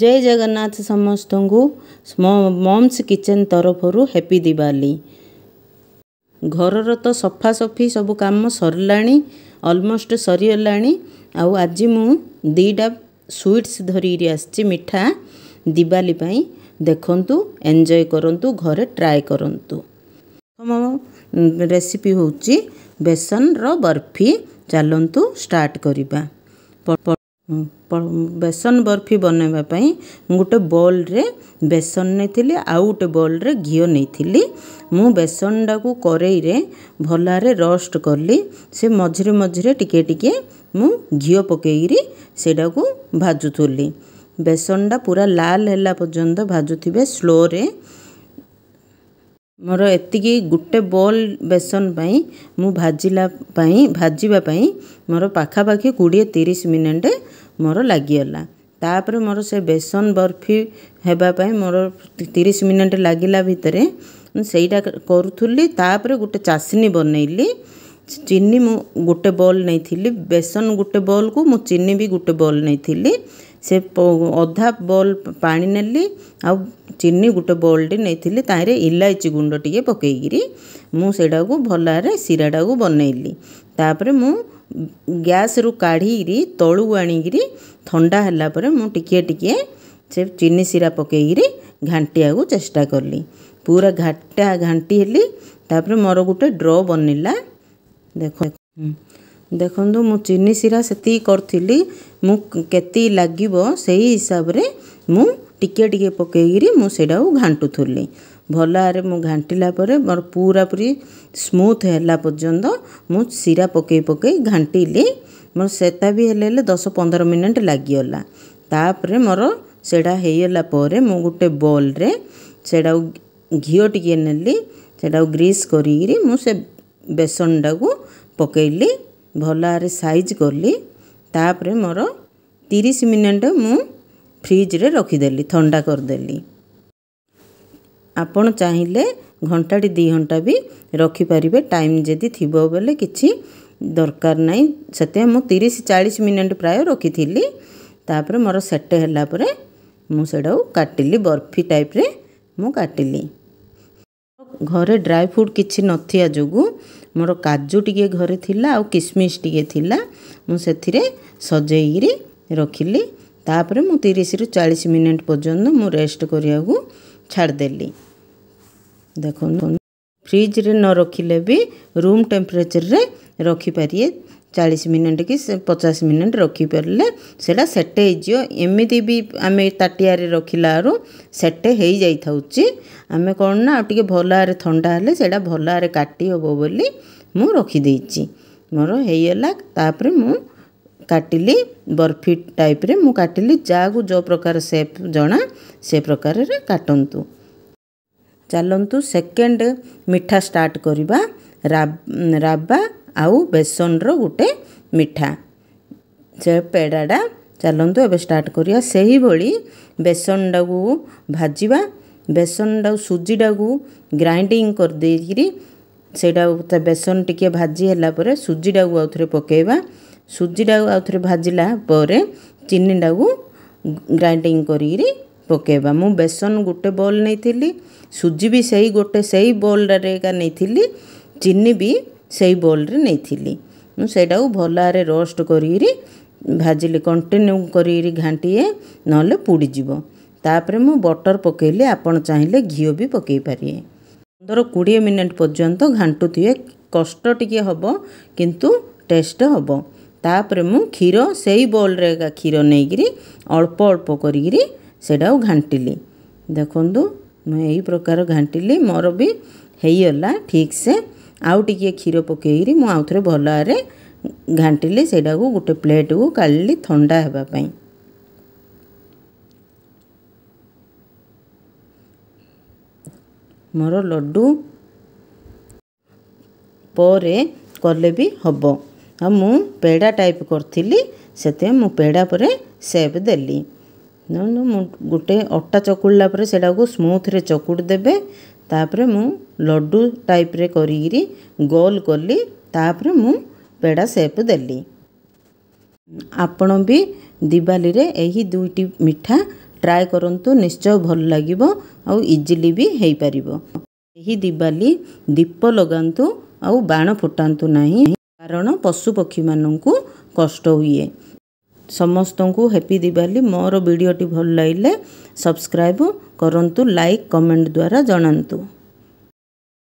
ଜୟ ଜଗନ୍ନାଥ ସମସ୍ତଙ୍କୁ mom's kitchen ତରଫରୁ happy Diwali ଘରର ତ ସଫାସଫି ସବୁ କାମ ସରିଲାଣି ଅଲମୋଷ୍ଟ ସରିଗଲାଣି ଆଉ ଆଜି ମୁଁ ଦୁଇଟା ସୁଇଟ୍ସ ଧରିକିରି ଆସିଛି ମିଠା ଦିୱାଲି ପାଇଁ ଦେଖନ୍ତୁ ଏନ୍ଜୟ କରନ୍ତୁ ଘରେ ଟ୍ରାଏ କରନ୍ତୁ ପ୍ରଥମ ରେସିପି ହେଉଛି ବେସନର ବର୍ଫି ଚାଲନ୍ତୁ ଷ୍ଟାର୍ଟ କରିବା ବେସନ ବର୍ଫି ବନେଇବା ପାଇଁ ମୁଁ ଗୋଟେ ବଲ୍ରେ ବେସନ ନେଇଥିଲି ଆଉ ଗୋଟେ ବଲ୍ରେ ଘିଅ ନେଇଥିଲି ମୁଁ ବେସନଟାକୁ କରେଇରେ ଭଲରେ ରୋଷ୍ଟ କଲି ସେ ମଝିରେ ମଝିରେ ଟିକିଏ ଟିକିଏ ମୁଁ ଘିଅ ପକେଇକିରି ସେଇଟାକୁ ଭାଜୁଥିଲି ବେସନଟା ପୁରା ଲାଲ ହେଲା ପର୍ଯ୍ୟନ୍ତ ଭାଜୁଥିବେ ସ୍ଲୋରେ ମୋର ଏତିକି ଗୋଟେ ବଲ୍ ବେସନ ପାଇଁ ମୁଁ ଭାଜିଲା ପାଇଁ ଭାଜିବା ପାଇଁ ମୋର ପାଖାପାଖି କୋଡ଼ିଏ ତିରିଶ ମିନିଟ୍ ମୋର ଲାଗିଗଲା ତା'ପରେ ମୋର ସେ ବେସନ ବର୍ଫି ହେବା ପାଇଁ ମୋର ତିରିଶ ମିନିଟ୍ ଲାଗିଲା ଭିତରେ ମୁଁ ସେଇଟା କରୁଥିଲି ତା'ପରେ ଗୋଟେ ଚାଶନୀ ବନେଇଲି ଚିନି ମୁଁ ଗୋଟେ ବଲ୍ ନେଇଥିଲି ବେସନ ଗୋଟେ ବଲ୍କୁ ମୁଁ ଚିନି ବି ଗୋଟେ ବଲ୍ ନେଇଥିଲି ସେ ଅଧା ବଲ୍ ପାଣି ନେଲି ଆଉ ଚିନି ଗୋଟେ ବଲ୍ଟି ନେଇଥିଲି ତାହିଁରେ ଇଲାଇଚି ଗୁଣ୍ଡ ଟିକିଏ ପକାଇକିରି ମୁଁ ସେଇଟାକୁ ଭଲରେ ସିରାଟାକୁ ବନେଇଲି ତାପରେ ମୁଁ ଗ୍ୟାସ୍ରୁ କାଢ଼ିକିରି ତଳକୁ ଆଣିକିରି ଥଣ୍ଡା ହେଲା ପରେ ମୁଁ ଟିକିଏ ଟିକିଏ ସେ ଚିନି ସିରା ପକାଇକିରି ଘାଣ୍ଟିବାକୁ ଚେଷ୍ଟା କଲି ପୁରା ଘାଟା ଘାଣ୍ଟି ହେଲି ତାପରେ ମୋର ଗୋଟେ ଡ୍ର ବନିଲା ଦେଖ ଦେଖନ୍ତୁ ମୁଁ ଚିନି ସିରା ସେତିକି କରିଥିଲି ମୁଁ କେତି ଲାଗିବ ସେଇ ହିସାବରେ ମୁଁ ଟିକିଏ ଟିକିଏ ପକେଇକିରି ମୁଁ ସେଇଟାକୁ ଘାଣ୍ଟୁଥିଲି ଭଲ ଭାବରେ ମୁଁ ଘାଣ୍ଟିଲା ପରେ ମୋର ପୁରାପୁରି ସ୍ମୁଥ୍ ହେଲା ପର୍ଯ୍ୟନ୍ତ ମୁଁ ସିରା ପକେଇ ପକେଇ ଘାଣ୍ଟିଲି ମୋର ସେତା ବି ହେଲେ ହେଲେ ଦଶ ପନ୍ଦର ମିନିଟ୍ ଲାଗିଗଲା ତାପରେ ମୋର ସେଇଟା ହେଇଗଲା ପରେ ମୁଁ ଗୋଟେ ବଲ୍ରେ ସେଇଟାକୁ ଘିଅ ଟିକିଏ ନେଲି ସେଇଟାକୁ ଗ୍ରୀସ୍ କରିକିରି ମୁଁ ସେ ବେସନଟାକୁ ପକେଇଲି ଭଲରେ ସାଇଜ୍ କଲି ତାପରେ ମୋର ତିରିଶ ମିନିଟ୍ ମୁଁ ଫ୍ରିଜ୍ରେ ରଖିଦେଲି ଥଣ୍ଡା କରିଦେଲି ଆପଣ ଚାହିଁଲେ ଘଣ୍ଟାଟି ଦୁଇ ଘଣ୍ଟା ବି ରଖିପାରିବେ ଟାଇମ୍ ଯଦି ଥିବ ବୋଲେ କିଛି ଦରକାର ନାହିଁ ସେଥିପାଇଁ ମୁଁ ତିରିଶ ଚାଳିଶ ମିନିଟ୍ ପ୍ରାୟ ରଖିଥିଲି ତାପରେ ମୋର ସେଟ ହେଲା ପରେ ମୁଁ ସେଇଟାକୁ କାଟିଲି ବର୍ଫି ଟାଇପ୍ରେ ମୁଁ କାଟିଲି ଘରେ ଡ୍ରାଏ ଫ୍ରୁଟ୍ କିଛି ନଥିବା ଯୋଗୁଁ ମୋର କାଜୁ ଟିକିଏ ଘରେ ଥିଲା ଆଉ କିସମିସ୍ ଟିକିଏ ଥିଲା ମୁଁ ସେଥିରେ ସଜେଇକିରି ରଖିଲି ତାପରେ ମୁଁ ତିରିଶରୁ ଚାଳିଶ ମିନିଟ୍ ପର୍ଯ୍ୟନ୍ତ ମୁଁ ରେଷ୍ଟ କରିବାକୁ ଛାଡ଼ିଦେଲି ଦେଖନ୍ତୁ ଫ୍ରିଜ୍ରେ ନ ରଖିଲେ ବି ରୁମ୍ ଟେମ୍ପରେଚରରେ ରଖିପାରିବେ ଚାଳିଶ ମିନିଟ୍ କି ପଚାଶ ମିନିଟ୍ ରଖିପାରିଲେ ସେଇଟା ସେଟ୍ ହେଇଯିବ ଏମିତି ବି ଆମେ ତାଟିଆରେ ରଖିଲାରୁ ସେଟ୍ ହେଇଯାଇଥାଉଛି ଆମେ କ'ଣ ନା ଆଉ ଟିକେ ଭଲ ଭାବରେ ଥଣ୍ଡା ହେଲେ ସେଇଟା ଭଲ ଭାବରେ କାଟି ହେବ ବୋଲି ମୁଁ ରଖିଦେଇଛି ମୋର ହେଇଗଲା ତା'ପରେ ମୁଁ କାଟିଲି ବର୍ଫି ଟାଇପ୍ରେ ମୁଁ କାଟିଲି ଯାହାକୁ ଯେଉଁ ପ୍ରକାର ସେପ୍ ଜଣା ସେ ପ୍ରକାରରେ କାଟନ୍ତୁ ଚାଲନ୍ତୁ ସେକେଣ୍ଡ ମିଠା ଷ୍ଟାର୍ଟ କରିବା ରାବା ଆଉ ବେସନର ଗୋଟେ ମିଠା ସେ ପେଡ଼ାଟା ଚାଲନ୍ତୁ ଏବେ ଷ୍ଟାର୍ଟ କରିବା ସେହିଭଳି ବେସନଟାକୁ ଭାଜିବା ବେସନଟାକୁ ସୁଜିଟାକୁ ଗ୍ରାଇଣ୍ଡିଙ୍ଗ କରିଦେଇକିରି ସେଇଟା ବେସନ ଟିକିଏ ଭାଜି ହେଲା ପରେ ସୁଜିଟାକୁ ଆଉ ଥରେ ପକାଇବା ସୁଜିଟାକୁ ଆଉ ଥରେ ଭାଜିଲା ପରେ ଚିନିଟାକୁ ଗ୍ରାଇଣ୍ଡିଙ୍ଗ କରିକିରି ପକାଇବା ମୁଁ ବେସନ ଗୋଟେ ବଲ୍ ନେଇଥିଲି ସୁଜି ବି ସେଇ ଗୋଟେ ସେଇ ବଲ୍ଟାରେ ଏକା ନେଇଥିଲି ଚିନି ବି ସେଇ ବୋଲ୍ରେ ନେଇଥିଲି ମୁଁ ସେଇଟାକୁ ଭଲ ଭାବରେ ରୋଷ୍ଟ କରିକିରି ଭାଜିଲି କଣ୍ଟିନ୍ୟୁ କରିକିରି ଘାଣ୍ଟିଏ ନହେଲେ ପୋଡ଼ିଯିବ ତାପରେ ମୁଁ ବଟର୍ ପକାଇଲି ଆପଣ ଚାହିଁଲେ ଘିଅ ବି ପକାଇ ପାରିବେ ପନ୍ଦର କୋଡ଼ିଏ ମିନିଟ୍ ପର୍ଯ୍ୟନ୍ତ ଘାଣ୍ଟୁଥିବେ କଷ୍ଟ ଟିକେ ହେବ କିନ୍ତୁ ଟେଷ୍ଟ ହେବ ତାପରେ ମୁଁ କ୍ଷୀର ସେଇ ବୋଲ୍ରେ ଏକା କ୍ଷୀର ନେଇକିରି ଅଳ୍ପ ଅଳ୍ପ କରିକିରି ସେଇଟାକୁ ଘାଣ୍ଟିଲି ଦେଖନ୍ତୁ ମୁଁ ଏଇ ପ୍ରକାର ଘାଣ୍ଟିଲି ମୋର ବି ହେଇଗଲା ଠିକ୍ସେ ଆଉ ଟିକିଏ କ୍ଷୀର ପକାଇକିରି ମୁଁ ଆଉ ଥରେ ଭଲରେ ଘାଣ୍ଟିଲି ସେଇଟାକୁ ଗୋଟେ ପ୍ଲେଟ୍କୁ କାଲି ଥଣ୍ଡା ହେବା ପାଇଁ ମୋର ଲଡ଼ୁ ପରେ କଲେ ବି ହେବ ଆଉ ମୁଁ ପେଡ଼ା ଟାଇପ୍ କରିଥିଲି ସେଥିପାଇଁ ମୁଁ ପେଡ଼ା ପରେ ସେପ୍ ଦେଲି ନହେଲେ ମୁଁ ଗୋଟେ ଅଟା ଚକୁଡ଼ିଲା ପରେ ସେଇଟାକୁ ସ୍ମୁଥରେ ଚକୁଡ଼ି ଦେବେ ତାପରେ ମୁଁ ଲଡ଼ୁ ଟାଇପ୍ରେ କରିକିରି ଗୋଲ କଲି ତାପରେ ମୁଁ ପେଡ଼ା ସେପ୍ ଦେଲି ଆପଣ ବି ଦିୱାଲୀରେ ଏହି ଦୁଇଟି ମିଠା ଟ୍ରାଏ କରନ୍ତୁ ନିଶ୍ଚୟ ଭଲ ଲାଗିବ ଆଉ ଇଜିଲି ବି ହେଇପାରିବ ଏହି ଦିୱାଲୀ ଦୀପ ଲଗାନ୍ତୁ ଆଉ ବାଣ ଫୁଟାନ୍ତୁ ନାହିଁ କାରଣ ପଶୁପକ୍ଷୀମାନଙ୍କୁ କଷ୍ଟ ହୁଏ ସମସ୍ତଙ୍କୁ ହେପି ଦିୱାଲି ମୋର ଭିଡ଼ିଓଟି ଭଲ ଲାଗିଲେ ସବସ୍କ୍ରାଇବ୍ କରନ୍ତୁ ଲାଇକ୍ କମେଣ୍ଟ ଦ୍ୱାରା ଜଣାନ୍ତୁ